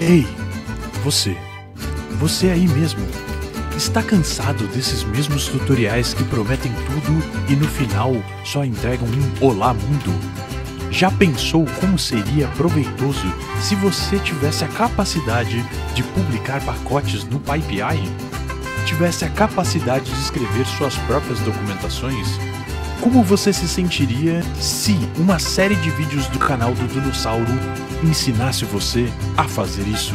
Ei, você. Você aí mesmo. Está cansado desses mesmos tutoriais que prometem tudo e no final só entregam um Olá Mundo? Já pensou como seria proveitoso se você tivesse a capacidade de publicar pacotes no PyPI? Tivesse a capacidade de escrever suas próprias documentações? como você se sentiria se uma série de vídeos do canal do Dinossauro ensinasse você a fazer isso?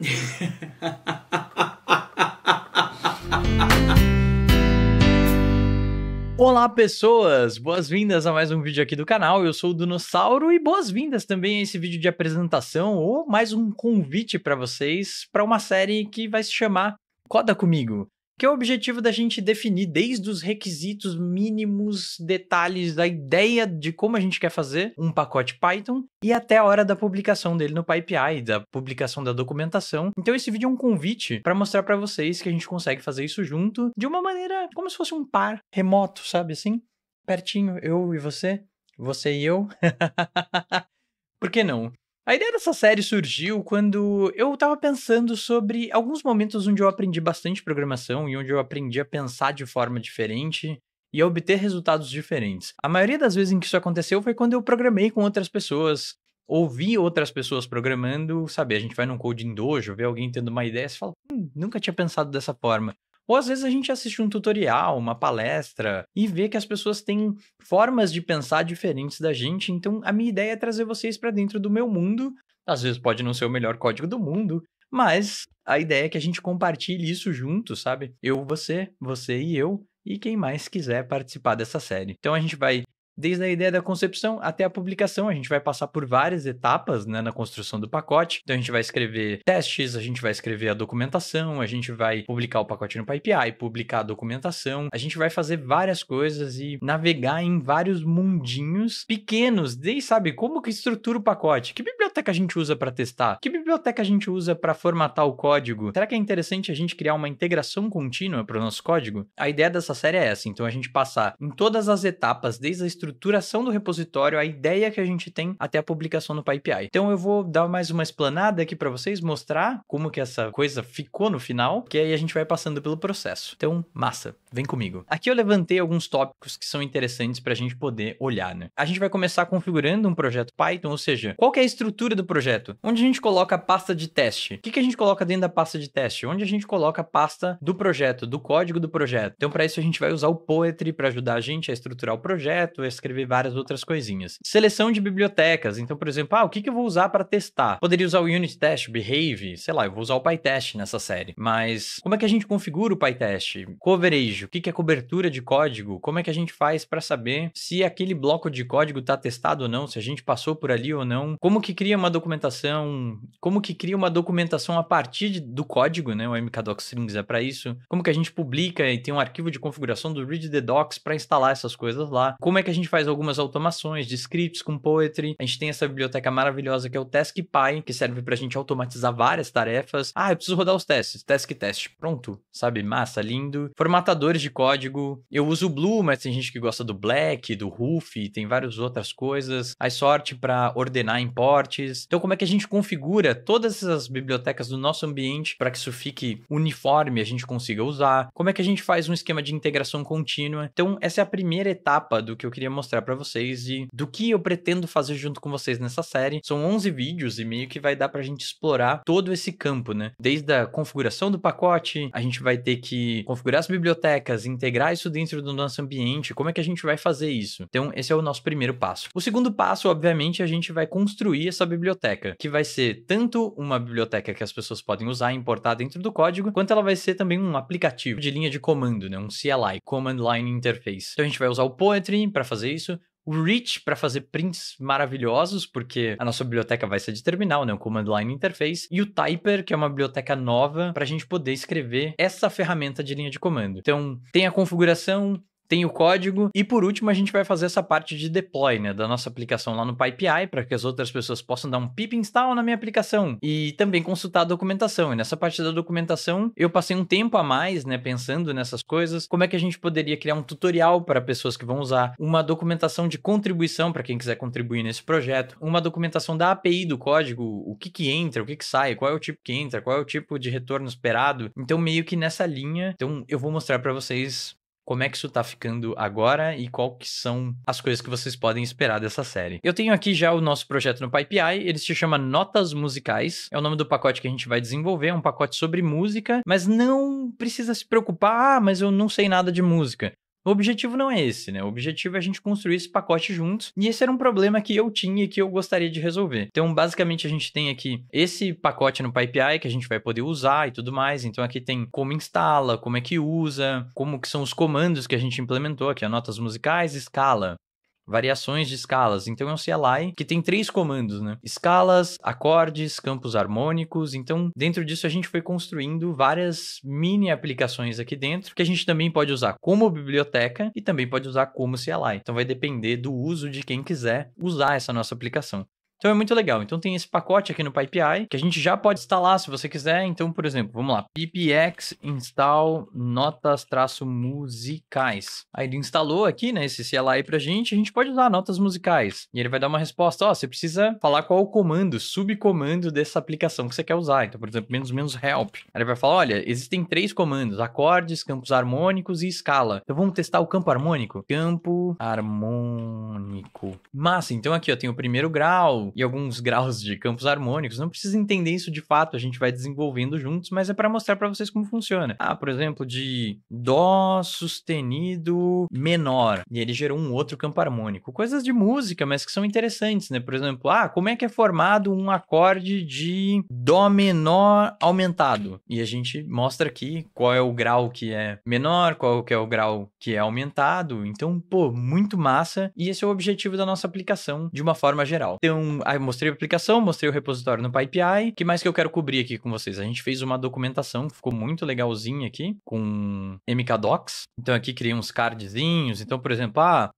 Olá pessoas, boas-vindas a mais um vídeo aqui do canal, eu sou o Dinossauro e boas-vindas também a esse vídeo de apresentação ou mais um convite para vocês para uma série que vai se chamar Coda Comigo que é o objetivo da gente definir desde os requisitos mínimos, detalhes da ideia de como a gente quer fazer um pacote Python e até a hora da publicação dele no PyPI, da publicação da documentação. Então esse vídeo é um convite para mostrar para vocês que a gente consegue fazer isso junto de uma maneira como se fosse um par remoto, sabe assim? Pertinho, eu e você, você e eu. Por que não? A ideia dessa série surgiu quando eu estava pensando sobre alguns momentos onde eu aprendi bastante programação e onde eu aprendi a pensar de forma diferente e a obter resultados diferentes. A maioria das vezes em que isso aconteceu foi quando eu programei com outras pessoas, ouvi outras pessoas programando, sabe? A gente vai num coding dojo, vê alguém tendo uma ideia e fala, hum, nunca tinha pensado dessa forma. Ou às vezes a gente assiste um tutorial, uma palestra e vê que as pessoas têm formas de pensar diferentes da gente. Então, a minha ideia é trazer vocês para dentro do meu mundo. Às vezes pode não ser o melhor código do mundo, mas a ideia é que a gente compartilhe isso junto, sabe? Eu, você, você e eu, e quem mais quiser participar dessa série. Então a gente vai Desde a ideia da concepção até a publicação, a gente vai passar por várias etapas né, na construção do pacote. Então a gente vai escrever testes, a gente vai escrever a documentação, a gente vai publicar o pacote no PyPI, publicar a documentação, a gente vai fazer várias coisas e navegar em vários mundinhos pequenos. Desde sabe como que estrutura o pacote? Que biblioteca a gente usa para testar? Que biblioteca a gente usa para formatar o código? Será que é interessante a gente criar uma integração contínua para o nosso código? A ideia dessa série é essa. Então a gente passar em todas as etapas, desde a estruturação do repositório, a ideia que a gente tem até a publicação no PyPI. Então eu vou dar mais uma explanada aqui para vocês, mostrar como que essa coisa ficou no final, que aí a gente vai passando pelo processo. Então, massa, vem comigo. Aqui eu levantei alguns tópicos que são interessantes para a gente poder olhar, né? A gente vai começar configurando um projeto Python, ou seja, qual é a estrutura do projeto? Onde a gente coloca a pasta de teste? O que, que a gente coloca dentro da pasta de teste? Onde a gente coloca a pasta do projeto, do código do projeto? Então, para isso a gente vai usar o Poetry para ajudar a gente a estruturar o projeto, escrever várias outras coisinhas. Seleção de bibliotecas. Então, por exemplo, ah, o que, que eu vou usar para testar? Poderia usar o unit test, behave, sei lá, eu vou usar o PyTest nessa série. Mas como é que a gente configura o PyTest? Coverage, o que, que é cobertura de código? Como é que a gente faz para saber se aquele bloco de código está testado ou não, se a gente passou por ali ou não? Como que cria uma documentação? Como que cria uma documentação a partir de, do código, né? O mkdocstrings é para isso. Como que a gente publica e tem um arquivo de configuração do read the docs para instalar essas coisas lá? Como é que a gente gente faz algumas automações de scripts com Poetry. A gente tem essa biblioteca maravilhosa que é o TaskPy, que serve para a gente automatizar várias tarefas. Ah, eu preciso rodar os testes. Task test. Pronto. Sabe? Massa, lindo. Formatadores de código. Eu uso o Blue, mas tem gente que gosta do Black, do Ruffy, tem várias outras coisas. A sorte para ordenar importes. Então, como é que a gente configura todas essas bibliotecas do nosso ambiente para que isso fique uniforme, a gente consiga usar? Como é que a gente faz um esquema de integração contínua? Então, essa é a primeira etapa do que eu queria mostrar para vocês e do que eu pretendo fazer junto com vocês nessa série. São 11 vídeos e meio que vai dar pra gente explorar todo esse campo, né? Desde a configuração do pacote, a gente vai ter que configurar as bibliotecas, integrar isso dentro do nosso ambiente, como é que a gente vai fazer isso? Então, esse é o nosso primeiro passo. O segundo passo, obviamente, é a gente vai construir essa biblioteca, que vai ser tanto uma biblioteca que as pessoas podem usar e importar dentro do código, quanto ela vai ser também um aplicativo de linha de comando, né? Um CLI, Command Line Interface. Então, a gente vai usar o Poetry para fazer fazer isso. O Rich para fazer prints maravilhosos, porque a nossa biblioteca vai ser de terminal, né? O command line interface. E o Typer, que é uma biblioteca nova para a gente poder escrever essa ferramenta de linha de comando. Então, tem a configuração, tem o código. E por último, a gente vai fazer essa parte de deploy, né? Da nossa aplicação lá no PyPI, para que as outras pessoas possam dar um pip install na minha aplicação e também consultar a documentação. E nessa parte da documentação, eu passei um tempo a mais, né? Pensando nessas coisas. Como é que a gente poderia criar um tutorial para pessoas que vão usar, uma documentação de contribuição para quem quiser contribuir nesse projeto, uma documentação da API do código, o que que entra, o que que sai, qual é o tipo que entra, qual é o tipo de retorno esperado. Então, meio que nessa linha. Então, eu vou mostrar para vocês como é que isso tá ficando agora e qual que são as coisas que vocês podem esperar dessa série. Eu tenho aqui já o nosso projeto no PyPI, ele se chama Notas Musicais, é o nome do pacote que a gente vai desenvolver, é um pacote sobre música, mas não precisa se preocupar, ah, mas eu não sei nada de música. O objetivo não é esse, né? O objetivo é a gente construir esse pacote juntos. E esse era um problema que eu tinha e que eu gostaria de resolver. Então, basicamente, a gente tem aqui esse pacote no PyPI que a gente vai poder usar e tudo mais. Então, aqui tem como instala, como é que usa, como que são os comandos que a gente implementou aqui, notas musicais, escala, variações de escalas. Então é um CLI que tem três comandos, né? Escalas, acordes, campos harmônicos. Então, dentro disso a gente foi construindo várias mini aplicações aqui dentro que a gente também pode usar como biblioteca e também pode usar como CLI. Então vai depender do uso de quem quiser usar essa nossa aplicação. Então é muito legal. Então tem esse pacote aqui no PyPI que a gente já pode instalar se você quiser. Então, por exemplo, vamos lá, ppx install notas-musicais. Aí ele instalou aqui, né, esse CLI pra gente, a gente pode usar notas musicais. E ele vai dar uma resposta, ó, oh, você precisa falar qual o comando, subcomando dessa aplicação que você quer usar. Então, por exemplo, menos menos help. Aí ele vai falar, olha, existem três comandos, acordes, campos harmônicos e escala. Então vamos testar o campo harmônico. Campo harmônico. Massa, então aqui, ó, tem o primeiro grau, e alguns graus de campos harmônicos. Não precisa entender isso de fato, a gente vai desenvolvendo juntos, mas é para mostrar para vocês como funciona. Ah, por exemplo, de dó sustenido menor, e ele gerou um outro campo harmônico. Coisas de música, mas que são interessantes, né? Por exemplo, ah, como é que é formado um acorde de dó menor aumentado? E a gente mostra aqui qual é o grau que é menor, qual que é o grau que é aumentado. Então, pô, muito massa, e esse é o objetivo da nossa aplicação de uma forma geral. Ter um Aí mostrei a aplicação, mostrei o repositório no PyPI. O que mais que eu quero cobrir aqui com vocês? A gente fez uma documentação que ficou muito legalzinha aqui, com MKDocs. Então aqui criei uns cardzinhos. Então, por exemplo, ah,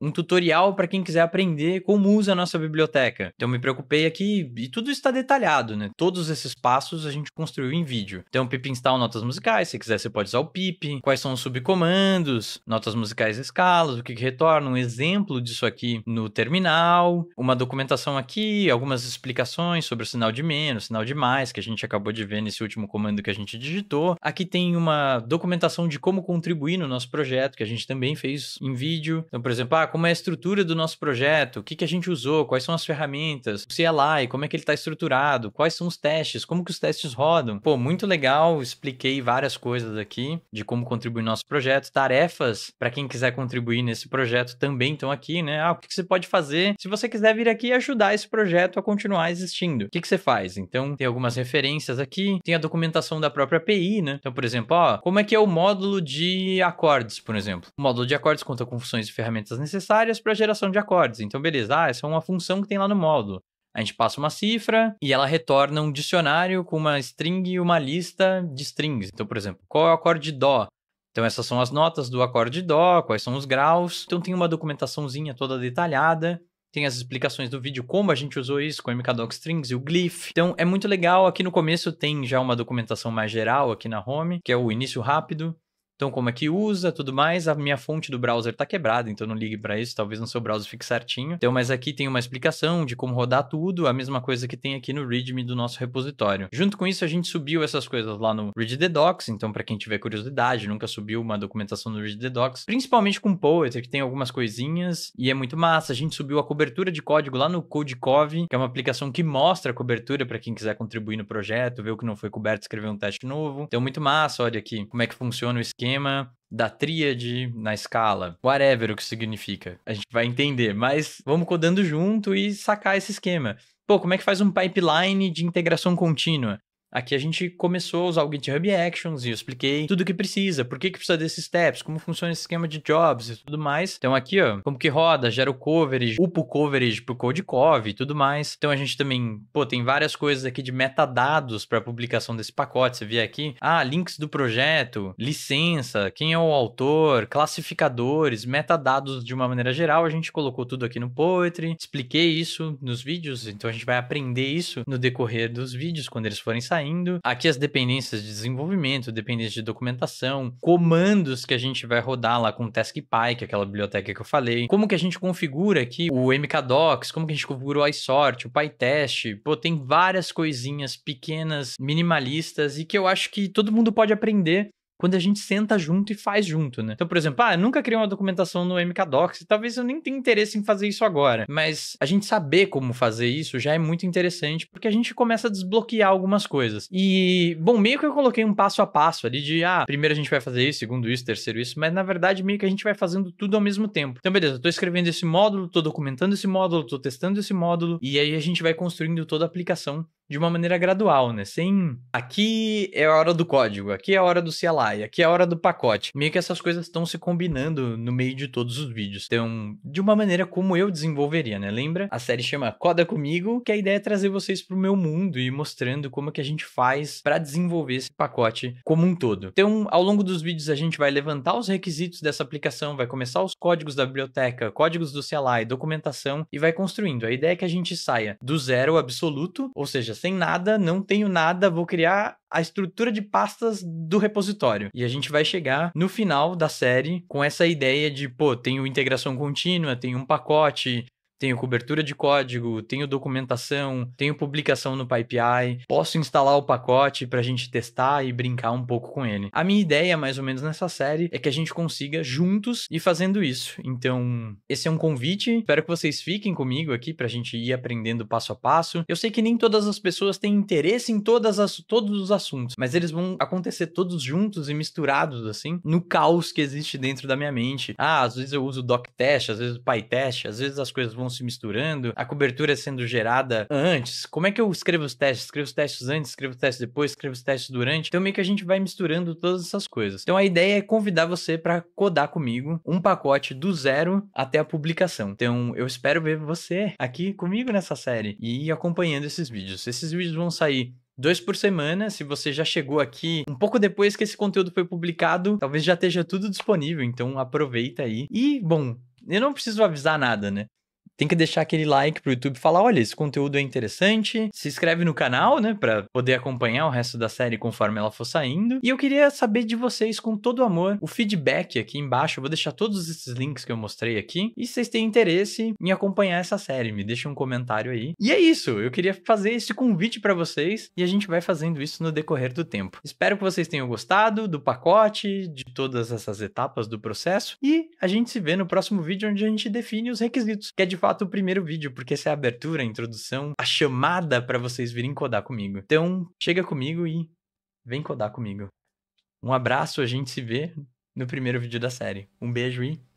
um tutorial para quem quiser aprender como usa a nossa biblioteca. Então me preocupei aqui e tudo está detalhado, né? Todos esses passos a gente construiu em vídeo. Então pip install notas musicais, se quiser você pode usar o pip, quais são os subcomandos, notas musicais escalas, o que, que retorna, um exemplo disso aqui no terminal, uma documentação aqui, algumas explicações sobre o sinal de menos, sinal de mais que a gente acabou de ver nesse último comando que a gente digitou. Aqui tem uma documentação de como contribuir no nosso projeto que a gente também fez em vídeo. Então, por exemplo, ah, como é a estrutura do nosso projeto, o que, que a gente usou, quais são as ferramentas, o CLI, como é que ele está estruturado, quais são os testes, como que os testes rodam. Pô, muito legal, expliquei várias coisas aqui de como contribuir no nosso projeto, tarefas para quem quiser contribuir nesse projeto também estão aqui, né? Ah, o que, que você pode fazer se você quiser vir aqui e ajudar esse projeto a continuar existindo? O que, que você faz? Então, tem algumas referências aqui, tem a documentação da própria API, né? Então, por exemplo, ó, como é que é o módulo de acordes, por exemplo? O módulo de acordes conta com funções e ferramentas necessárias necessárias para a geração de acordes. Então, beleza, ah, essa é uma função que tem lá no módulo. A gente passa uma cifra e ela retorna um dicionário com uma string e uma lista de strings. Então, por exemplo, qual é o acorde Dó? Então, essas são as notas do acorde Dó, quais são os graus. Então, tem uma documentaçãozinha toda detalhada. Tem as explicações do vídeo, como a gente usou isso com o MKDoc Strings e o Glyph. Então, é muito legal. Aqui no começo tem já uma documentação mais geral aqui na home, que é o início rápido. Então, como é que usa, tudo mais. A minha fonte do browser está quebrada, então não ligue para isso. Talvez no seu browser fique certinho. Então, mas aqui tem uma explicação de como rodar tudo, a mesma coisa que tem aqui no README do nosso repositório. Junto com isso, a gente subiu essas coisas lá no Read the Docs. Então, para quem tiver curiosidade, nunca subiu uma documentação no Read the Docs, principalmente com Poetry, que tem algumas coisinhas e é muito massa. A gente subiu a cobertura de código lá no CodeCov, que é uma aplicação que mostra a cobertura para quem quiser contribuir no projeto, ver o que não foi coberto, escrever um teste novo. Então, muito massa. Olha aqui como é que funciona o esquema esquema da tríade na escala, whatever o que significa. A gente vai entender, mas vamos codando junto e sacar esse esquema. Pô, como é que faz um pipeline de integração contínua? Aqui a gente começou a usar o GitHub Actions e eu expliquei tudo o que precisa, por que, que precisa desses steps, como funciona esse esquema de jobs e tudo mais. Então aqui, ó, como que roda, gera o coverage, upa o coverage pro CodeCov e tudo mais. Então a gente também, pô, tem várias coisas aqui de metadados para publicação desse pacote. Você vê aqui, ah, links do projeto, licença, quem é o autor, classificadores, metadados de uma maneira geral. A gente colocou tudo aqui no Poetry, expliquei isso nos vídeos, então a gente vai aprender isso no decorrer dos vídeos quando eles forem sair saindo. Aqui as dependências de desenvolvimento, dependências de documentação, comandos que a gente vai rodar lá com o TaskPy, que é aquela biblioteca que eu falei. Como que a gente configura aqui o MKDocs, como que a gente configura o iSort, o PyTest. Pô, tem várias coisinhas pequenas, minimalistas e que eu acho que todo mundo pode aprender quando a gente senta junto e faz junto, né? Então, por exemplo, ah, nunca criei uma documentação no MKDocs, talvez eu nem tenha interesse em fazer isso agora, mas a gente saber como fazer isso já é muito interessante, porque a gente começa a desbloquear algumas coisas. E, bom, meio que eu coloquei um passo a passo ali de, ah, primeiro a gente vai fazer isso, segundo isso, terceiro isso, mas na verdade meio que a gente vai fazendo tudo ao mesmo tempo. Então, beleza, eu tô escrevendo esse módulo, tô documentando esse módulo, tô testando esse módulo, e aí a gente vai construindo toda a aplicação de uma maneira gradual, né? Sem aqui é a hora do código, aqui é a hora do CLI, aqui é a hora do pacote. Meio que essas coisas estão se combinando no meio de todos os vídeos. Então, de uma maneira como eu desenvolveria, né? Lembra? A série chama Coda comigo, que a ideia é trazer vocês para o meu mundo e mostrando como é que a gente faz para desenvolver esse pacote como um todo. Então, ao longo dos vídeos a gente vai levantar os requisitos dessa aplicação, vai começar os códigos da biblioteca, códigos do CLI, documentação e vai construindo. A ideia é que a gente saia do zero absoluto, ou seja, sem nada, não tenho nada, vou criar a estrutura de pastas do repositório. E a gente vai chegar no final da série com essa ideia de, pô, tenho integração contínua, tenho um pacote, tenho cobertura de código, tenho documentação, tenho publicação no PyPI, posso instalar o pacote para a gente testar e brincar um pouco com ele. A minha ideia, mais ou menos nessa série, é que a gente consiga juntos ir fazendo isso. Então, esse é um convite, espero que vocês fiquem comigo aqui para a gente ir aprendendo passo a passo. Eu sei que nem todas as pessoas têm interesse em todas as, todos os assuntos, mas eles vão acontecer todos juntos e misturados, assim, no caos que existe dentro da minha mente. Ah, às vezes eu uso doc test, às vezes PyTest, às vezes as coisas vão se misturando, a cobertura sendo gerada antes. Como é que eu escrevo os testes? Escrevo os testes antes, escrevo os testes depois, escrevo os testes durante. Então meio que a gente vai misturando todas essas coisas. Então a ideia é convidar você para codar comigo um pacote do zero até a publicação. Então eu espero ver você aqui comigo nessa série e acompanhando esses vídeos. Esses vídeos vão sair dois por semana. Se você já chegou aqui um pouco depois que esse conteúdo foi publicado, talvez já esteja tudo disponível, então aproveita aí. E, bom, eu não preciso avisar nada, né? tem que deixar aquele like pro YouTube falar, olha, esse conteúdo é interessante, se inscreve no canal, né, para poder acompanhar o resto da série conforme ela for saindo. E eu queria saber de vocês com todo amor o feedback aqui embaixo, eu vou deixar todos esses links que eu mostrei aqui. E se vocês têm interesse em acompanhar essa série, me deixem um comentário aí. E é isso, eu queria fazer esse convite para vocês e a gente vai fazendo isso no decorrer do tempo. Espero que vocês tenham gostado do pacote, de todas essas etapas do processo e a gente se vê no próximo vídeo onde a gente define os requisitos, que é de fato fato o primeiro vídeo, porque essa é a abertura, a introdução, a chamada para vocês virem codar comigo. Então, chega comigo e vem codar comigo. Um abraço, a gente se vê no primeiro vídeo da série. Um beijo e